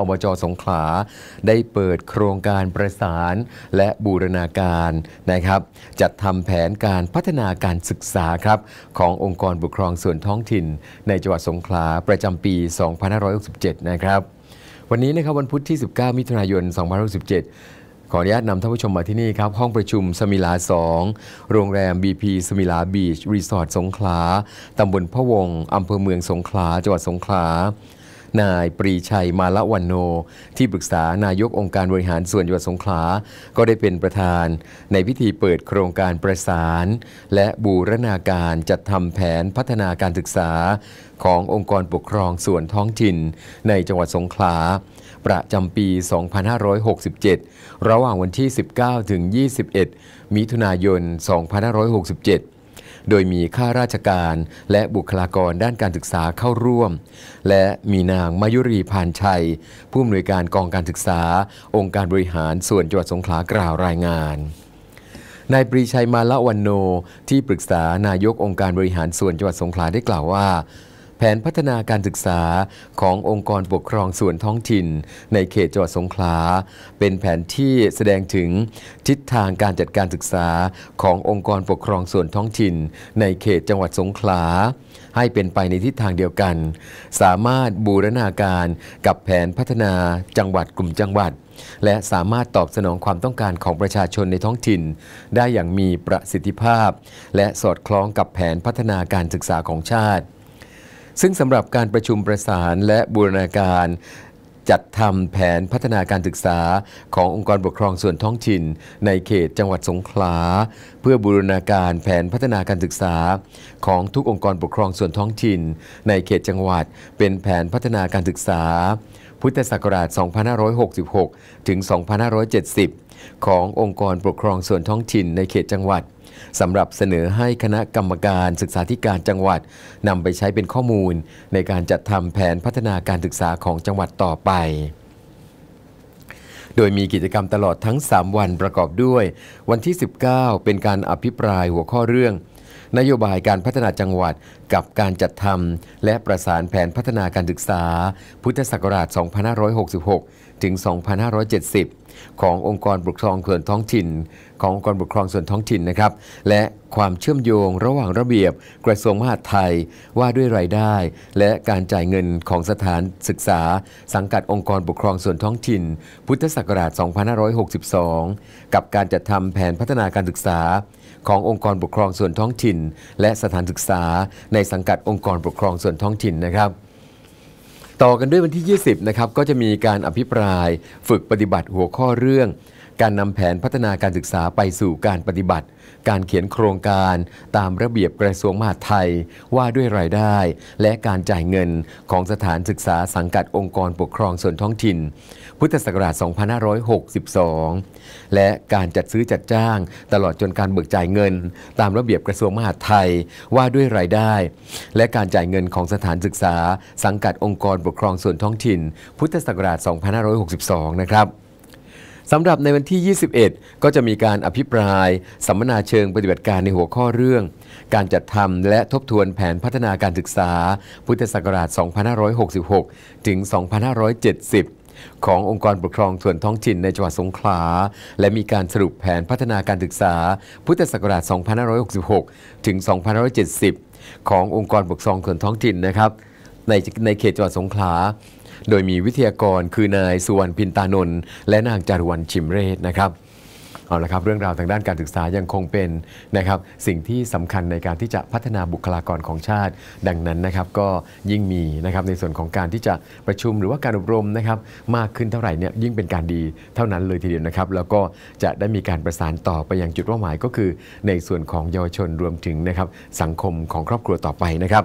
อบจสงขลา ได้เปิดโครงการประสานและบูรณาการนะครับจัดทำแผนการพัฒนาการศึกษาครับขององค์กรปกครองส่วนท้องถิ่น ในจังหวัดสงขลา ประจำปี 2567 นะครับ วันนี้นะครับวันพุธที่ 19 มิถุนายน 2567 ขออนุญาตนำท่านผู้ชมมาที่นี่ครับ ห้องประชุมสมิลา 2 โรงแรม BP สมิลาบีช รีสอร์ทสงขลาตำบลพะวงอำเภอเมืองสงขลาจังหวัดสงขลานายปรีชัยมาละวันโน ที่ปรึกษานายกองค์การบริหารส่วนจังหวัดสงขลา ก็ได้เป็นประธาน ในพิธีเปิดโครงการประสาน และบูรณาการจัดทำแผนพัฒนาการศึกษา ขององค์กรปกครองส่วนท้องถิ่น ในจังหวัดสงขลา ประจำปี 2567 ระหว่างวันที่ 19 ถึง 21 มิถุนายน 2567โดยมีข้าราชการและบุคลากรด้านการศึกษาเข้าร่วม และมีนางมายุรีพานชัย ผู้อำนวยการกองการศึกษาองค์การบริหารส่วนจังหวัดสงขลากล่าวรายงานนายปรีชัยมาละวันโนที่ปรึกษานายกองค์การบริหารส่วนจังหวัดสงขลาได้กล่าวว่าแผนพัฒนาการศึกษาขององค์กรปกครองส่วนท้องถิ่น ในเขตจังหวัดสงขลา เป็นแผนที่แสดงถึงทิศทางการจัดการศึกษาขององค์กรปกครองส่วนท้องถิ่นในเขตจังหวัดสงขลา ให้เป็นไปในทิศทางเดียวกัน สามารถบูรณาการกับแผนพัฒนาจังหวัดกลุ่มจังหวัด และสามารถตอบสนองความต้องการของประชาชนในท้องถิ่น ได้อย่างมีประสิทธิภาพ และสอดคล้องกับแผนพัฒนาการศึกษาของชาติซึ่งสำหรับการประชุมประสานและบูรณาการจัดทำแผนพัฒนาการศึกษาขององค์กรปกครองส่วนท้องถิ่น ในเขตจังหวัดสงขลาเพื่อบูรณาการแผนพัฒนาการศึกษา ของทุกองค์กรปกครองส่วนท้องถิ่น ในเขตจังหวัดเป็นแผนพัฒนาการศึกษา พุทธศักราช 2566 ถึง 2570 ขององค์กรปกครองส่วนท้องถิ่นในเขตจังหวัดสำหรับเสนอให้คณะกรรมการศึกษาธิการจังหวัด นำไปใช้เป็นข้อมูล ในการจัดทำแผนพัฒนาการศึกษาของจังหวัดต่อไป โดยมีกิจกรรมตลอดทั้ง 3 วันประกอบด้วย วันที่ 19 เป็นการอภิปรายหัวข้อเรื่อง นโยบายการพัฒนาจังหวัดกับการจัดทำและประสานแผนพัฒนาการศึกษา พุทธศักราช 2566ถึง 2570 ขององค์กรปกครองส่วนท้องถิ่น ขององค์กรปกครองส่วนท้องถิ่นนะครับ และความเชื่อมโยง ระหว่างระเบียบ กระทรวงมหาดไทยว่าด้วยรายได้ และการจ่ายเงินของสถานศึกษา สังกัดองค์กรปกครองส่วนท้องถิ่น พุทธศักราช 2562 กับการจัดทำแผนพัฒนาการศึกษา ขององค์กรปกครองส่วนท้องถิ่น และสถานศึกษาในสังกัดองค์กรปกครองส่วนท้องถิ่นนะครับต่อกันด้วยวันที่ 20 นะครับก็จะมีการอภิปรายฝึกปฏิบัติหัวข้อเรื่องการนำแผนพัฒนาการศึกษาไปสู่การปฏิบัติ การเขียนโครงการตามระเบียบกระทรวงมหาดไทยว่าด้วยรายได้ และการจ่ายเงินของสถานศึกษาสังกัดองค์กรปกครองส่วนท้องถิ่น พุทธศักราช 2562 และการจัดซื้อจัดจ้างตลอดจนการเบิกจ่ายเงิน ตามระเบียบกระทรวงมหาดไทยว่าด้วยรายได้ และการจ่ายเงินของสถานศึกษา สังกัดองค์กรปกครองส่วนท้องถิ่น พุทธศักราช 2562 นะครับสำหรับในวันที่ 21 ก็จะมีการอภิปราย สัมมนาเชิงปฏิบัติการในหัวข้อเรื่อง การจัดทำและทบทวนแผนพัฒนาการศึกษา พุทธศักราช 2566 ถึง 2570 ขององค์กรปกครองส่วนท้องถิ่นในจังหวัดสงขลา และมีการสรุปแผนพัฒนาการศึกษา พุทธศักราช 2566 ถึง 2570 ขององค์กรปกครองส่วนท้องถิ่นนะครับ ในในเขตจังหวัดสงขลาโดยมีวิทยากรคือนายสุวรรณพินตานนท์และนางจารวรรณชิมเรศนะครับเอาละครับ เรื่องราวทางด้านการศึกษายังคงเป็นนะครับ สิ่งที่สำคัญในการที่จะพัฒนาบุคลากรของชาติ ดังนั้นนะครับ ก็ยิ่งมีนะครับในส่วนของการที่จะประชุมหรือว่าการอบรมนะครับมากขึ้นเท่าไหร่เนี่ยยิ่งเป็นการดีเท่านั้นเลยทีเดียวนะครับ แล้วก็จะได้มีการประสานต่อไปอยังจุดเป้าหมายก็คือ ในส่วนของเยาวชนรวมถึงนะครับสังคมของครอบครัวต่อไปนะครับ